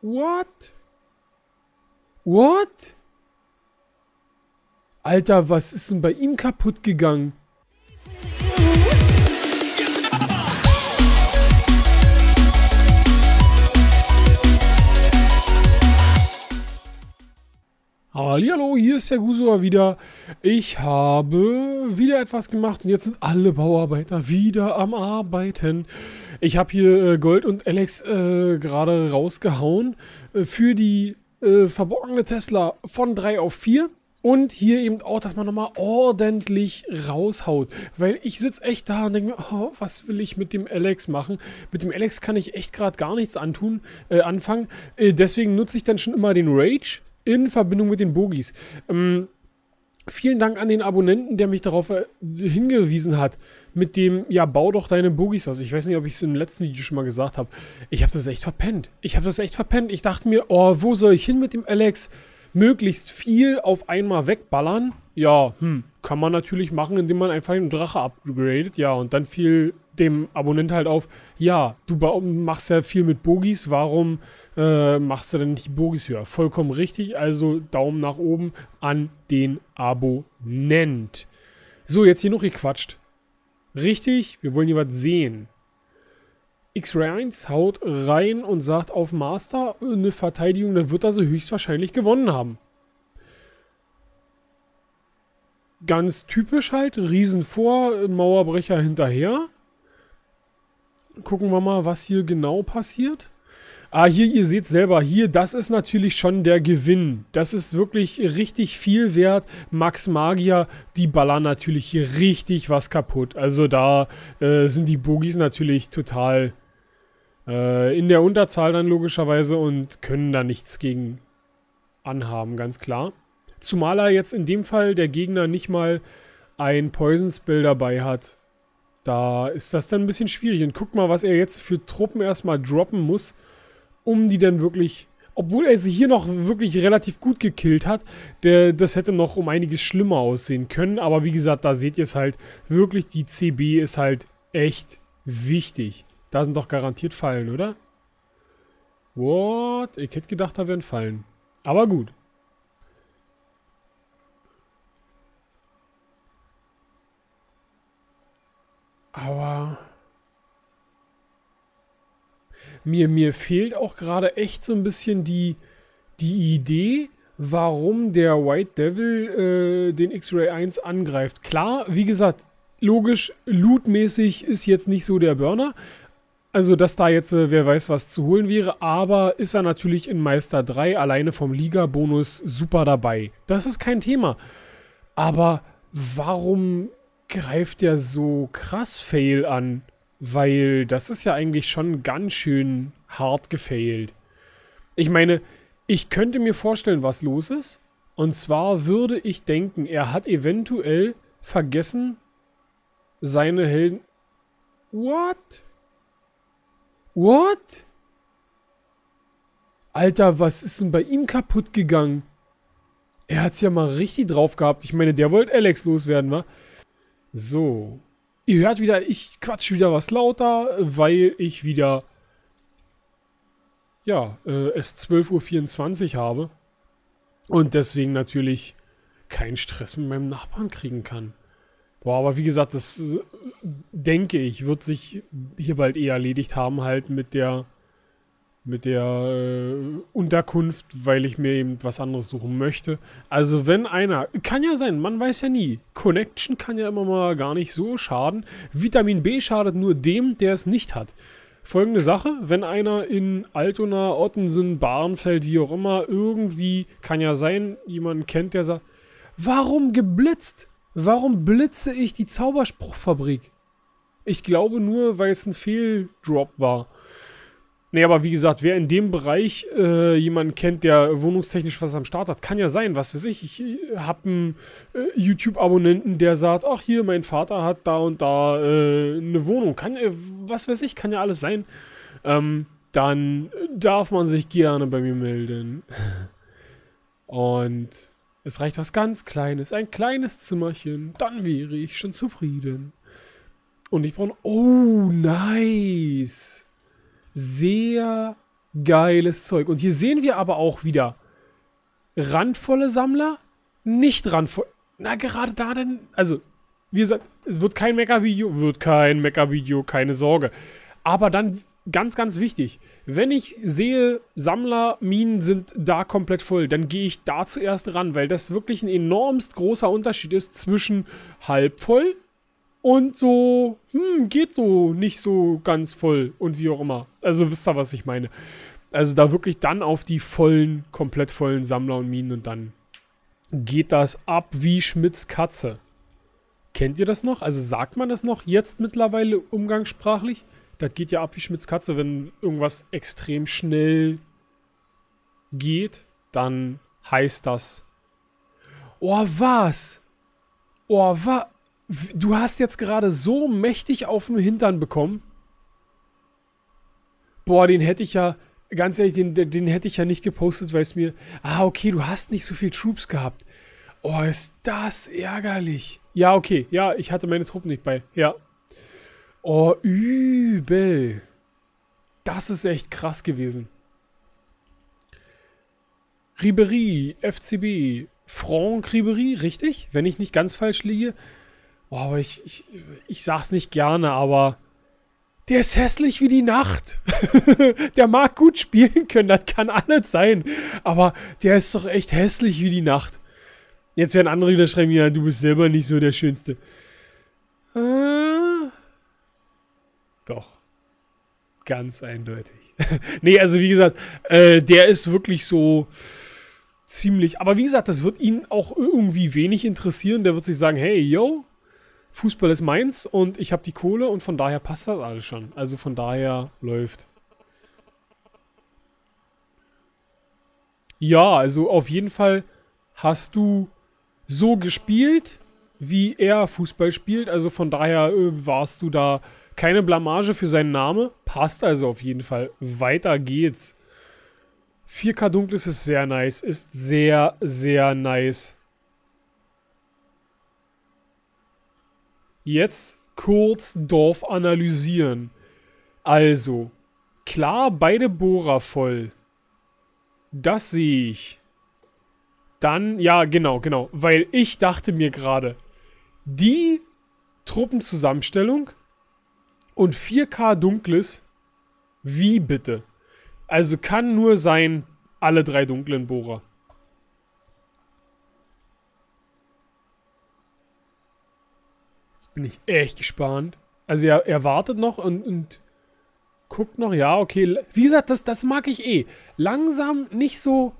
What? What? Alter, was ist denn bei ihm kaputt gegangen? Hallihallo, hier ist der Gusua wieder. Ich habe wieder etwas gemacht und jetzt sind alle Bauarbeiter wieder am Arbeiten. Ich habe hier äh, Gold und Alex äh, gerade rausgehauen äh, für die äh, verborgene Tesla von 3 auf 4. Und hier eben auch, dass man nochmal ordentlich raushaut. Weil ich sitze echt da und denke mir, oh, was will ich mit dem Alex machen? Mit dem Alex kann ich echt gerade gar nichts antun, äh, anfangen. Äh, deswegen nutze ich dann schon immer den Rage in Verbindung mit den Bogies. Ähm, vielen Dank an den Abonnenten, der mich darauf äh, hingewiesen hat, mit dem, ja, bau doch deine Bogies aus. Ich weiß nicht, ob ich es im letzten Video schon mal gesagt habe. Ich habe das echt verpennt. Ich habe das echt verpennt. Ich dachte mir, oh, wo soll ich hin mit dem Alex? Möglichst viel auf einmal wegballern? Ja, hm, kann man natürlich machen, indem man einfach den Drache upgradet, ja, und dann viel dem Abonnent halt auf, ja, du machst ja viel mit Bogies, warum äh, machst du denn nicht die Bogies höher? Vollkommen richtig, also Daumen nach oben an den Abonnent. So, jetzt hier noch gequatscht. Richtig, wir wollen hier was sehen. X-Ray 1 haut rein und sagt auf Master eine Verteidigung, dann wird er so höchstwahrscheinlich gewonnen haben. Ganz typisch halt, Riesen vor, Mauerbrecher hinterher gucken wir mal, was hier genau passiert. Ah, hier, ihr seht selber, hier, das ist natürlich schon der Gewinn. Das ist wirklich richtig viel wert. Max Magier, die ballern natürlich hier richtig was kaputt. Also da äh, sind die Bogies natürlich total äh, in der Unterzahl dann logischerweise und können da nichts gegen anhaben, ganz klar. Zumal er jetzt in dem Fall der Gegner nicht mal ein Poison Spill dabei hat. Da ist das dann ein bisschen schwierig. Und guck mal, was er jetzt für Truppen erstmal droppen muss, um die dann wirklich obwohl er sie hier noch wirklich relativ gut gekillt hat, der, das hätte noch um einiges schlimmer aussehen können. Aber wie gesagt, da seht ihr es halt, wirklich die CB ist halt echt wichtig. Da sind doch garantiert Fallen, oder? What? Ich hätte gedacht, da wären Fallen. Aber gut. Aber mir, mir fehlt auch gerade echt so ein bisschen die, die Idee, warum der White Devil äh, den X-Ray 1 angreift. Klar, wie gesagt, logisch, lootmäßig ist jetzt nicht so der Burner. Also, dass da jetzt äh, wer weiß was zu holen wäre, aber ist er natürlich in Meister 3 alleine vom Liga-Bonus super dabei. Das ist kein Thema. Aber warum greift ja so krass Fail an, weil das ist ja eigentlich schon ganz schön hart gefailt. Ich meine, ich könnte mir vorstellen, was los ist. Und zwar würde ich denken, er hat eventuell vergessen, seine Helden... What? What? Alter, was ist denn bei ihm kaputt gegangen? Er hat's ja mal richtig drauf gehabt. Ich meine, der wollte Alex loswerden, wa? So. Ihr hört wieder, ich quatsch wieder was lauter, weil ich wieder ja, äh, es 12.24 Uhr habe und deswegen natürlich keinen Stress mit meinem Nachbarn kriegen kann. Boah, aber wie gesagt, das denke ich, wird sich hier bald eh erledigt haben, halt mit der mit der äh, Unterkunft, weil ich mir eben was anderes suchen möchte. Also wenn einer, kann ja sein, man weiß ja nie. Connection kann ja immer mal gar nicht so schaden. Vitamin B schadet nur dem, der es nicht hat. Folgende Sache, wenn einer in Altona, Ottensen, Bahrenfeld, wie auch immer, irgendwie, kann ja sein, jemanden kennt, der sagt, warum geblitzt? Warum blitze ich die Zauberspruchfabrik? Ich glaube nur, weil es ein Fehldrop war. Nee, aber wie gesagt, wer in dem Bereich äh, jemanden kennt, der wohnungstechnisch was am Start hat, kann ja sein, was weiß ich. Ich äh, habe einen äh, YouTube-Abonnenten, der sagt, ach hier, mein Vater hat da und da äh, eine Wohnung. Kann, was weiß ich, kann ja alles sein. Ähm, dann darf man sich gerne bei mir melden. Und es reicht was ganz Kleines, ein kleines Zimmerchen. Dann wäre ich schon zufrieden. Und ich brauche... Oh, nice sehr geiles Zeug. Und hier sehen wir aber auch wieder randvolle Sammler, nicht randvoll. Na, gerade da denn. Also, wie gesagt, es wird kein Mecha-Video, wird kein Mecha-Video, keine Sorge. Aber dann ganz, ganz wichtig. Wenn ich sehe, Sammlerminen sind da komplett voll, dann gehe ich da zuerst ran, weil das wirklich ein enormst großer Unterschied ist zwischen halb voll, und so, hm, geht so nicht so ganz voll und wie auch immer. Also wisst ihr, was ich meine. Also da wirklich dann auf die vollen, komplett vollen Sammler und Minen und dann geht das ab wie Schmidts Katze. Kennt ihr das noch? Also sagt man das noch jetzt mittlerweile umgangssprachlich? Das geht ja ab wie Schmidts Katze, wenn irgendwas extrem schnell geht, dann heißt das Oh, was? Oh, was? Du hast jetzt gerade so mächtig auf den Hintern bekommen. Boah, den hätte ich ja, ganz ehrlich, den, den hätte ich ja nicht gepostet, weil es mir, ah, okay, du hast nicht so viel Troops gehabt. Oh, ist das ärgerlich. Ja, okay, ja, ich hatte meine Truppen nicht bei, ja. Oh, übel. Das ist echt krass gewesen. Ribery, FCB, Franck Ribery, richtig? Wenn ich nicht ganz falsch liege. Boah, aber ich, ich, ich sag's nicht gerne, aber der ist hässlich wie die Nacht. der mag gut spielen können, das kann alles sein. Aber der ist doch echt hässlich wie die Nacht. Jetzt werden andere wieder schreiben, ja, du bist selber nicht so der Schönste. Äh, doch. Ganz eindeutig. nee, also wie gesagt, äh, der ist wirklich so ziemlich. Aber wie gesagt, das wird ihn auch irgendwie wenig interessieren. Der wird sich sagen, hey, yo, Fußball ist meins und ich habe die Kohle und von daher passt das alles schon. Also von daher läuft. Ja, also auf jeden Fall hast du so gespielt, wie er Fußball spielt. Also von daher äh, warst du da keine Blamage für seinen Namen. Passt also auf jeden Fall. Weiter geht's. 4K Dunkles ist sehr nice. Ist sehr, sehr nice. jetzt kurz Dorf analysieren. Also, klar beide Bohrer voll. Das sehe ich. Dann, ja, genau, genau. Weil ich dachte mir gerade, die Truppenzusammenstellung und 4K Dunkles, wie bitte? Also kann nur sein, alle drei dunklen Bohrer. Jetzt bin ich echt gespannt. Also er, er wartet noch und, und guckt noch. Ja, okay. Wie gesagt, das, das mag ich eh. Langsam, nicht so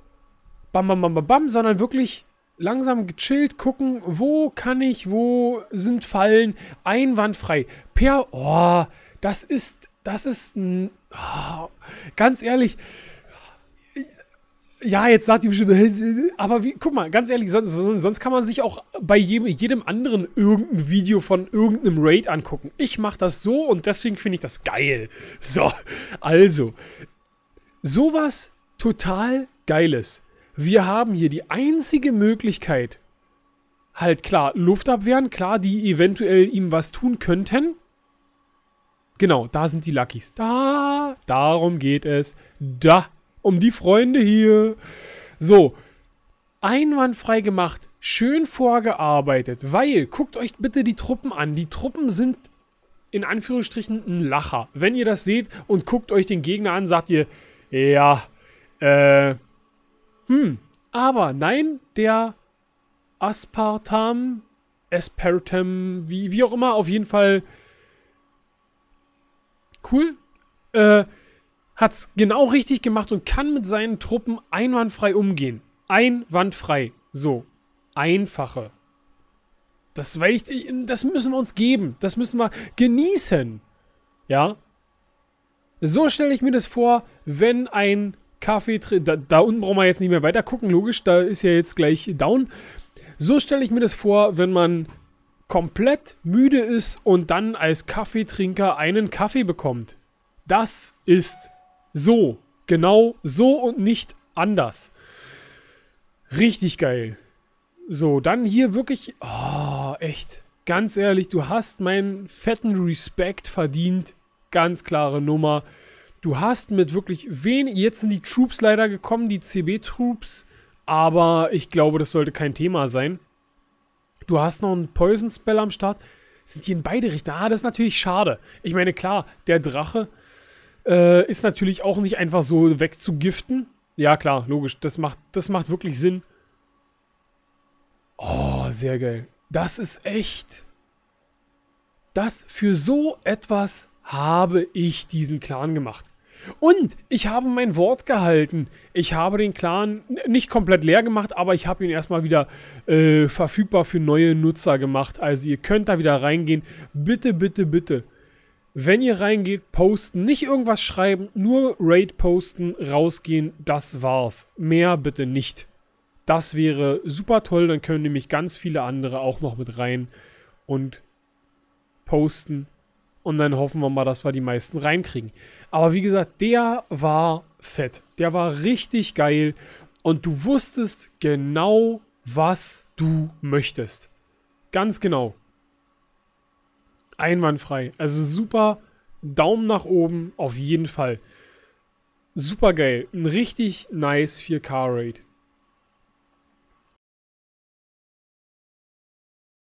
bam, bam, bam, bam, sondern wirklich langsam gechillt gucken, wo kann ich, wo sind Fallen, einwandfrei. Per, oh, das ist, das ist, oh, ganz ehrlich, ja, jetzt sagt die bestimmt, aber wie, guck mal, ganz ehrlich, sonst, sonst kann man sich auch bei jedem, jedem anderen irgendein Video von irgendeinem Raid angucken. Ich mache das so und deswegen finde ich das geil. So, also, sowas total Geiles. Wir haben hier die einzige Möglichkeit, halt klar, Luftabwehren, klar, die eventuell ihm was tun könnten. Genau, da sind die Luckys. Da, darum geht es. Da um die Freunde hier. So, einwandfrei gemacht, schön vorgearbeitet, weil, guckt euch bitte die Truppen an. Die Truppen sind in Anführungsstrichen ein Lacher. Wenn ihr das seht und guckt euch den Gegner an, sagt ihr, ja, äh, hm, aber nein, der Aspartam, Aspartam, wie, wie auch immer, auf jeden Fall cool. Äh, hat es genau richtig gemacht und kann mit seinen Truppen einwandfrei umgehen. Einwandfrei. So. Einfache. Das, ich, das müssen wir uns geben. Das müssen wir genießen. Ja? So stelle ich mir das vor, wenn ein Kaffee... Da, da unten brauchen wir jetzt nicht mehr weiter gucken, logisch. Da ist ja jetzt gleich down. So stelle ich mir das vor, wenn man komplett müde ist und dann als Kaffeetrinker einen Kaffee bekommt. Das ist so, genau so und nicht anders. Richtig geil. So, dann hier wirklich, oh, echt, ganz ehrlich, du hast meinen fetten Respekt verdient. Ganz klare Nummer. Du hast mit wirklich wen, jetzt sind die Troops leider gekommen, die CB-Troops, aber ich glaube, das sollte kein Thema sein. Du hast noch einen Poison-Spell am Start. Sind die in beide Richtungen? Ah, das ist natürlich schade. Ich meine, klar, der Drache äh, ist natürlich auch nicht einfach so wegzugiften. Ja, klar, logisch. Das macht, das macht wirklich Sinn. Oh, sehr geil. Das ist echt. Das für so etwas habe ich diesen Clan gemacht. Und ich habe mein Wort gehalten. Ich habe den Clan nicht komplett leer gemacht, aber ich habe ihn erstmal wieder äh, verfügbar für neue Nutzer gemacht. Also ihr könnt da wieder reingehen. Bitte, bitte, bitte wenn ihr reingeht, posten, nicht irgendwas schreiben, nur Raid posten, rausgehen, das war's. Mehr bitte nicht. Das wäre super toll, dann können nämlich ganz viele andere auch noch mit rein und posten. Und dann hoffen wir mal, dass wir die meisten reinkriegen. Aber wie gesagt, der war fett. Der war richtig geil. Und du wusstest genau, was du möchtest. Ganz genau einwandfrei. Also super, Daumen nach oben, auf jeden Fall. Super geil. Ein richtig nice 4K-Rate.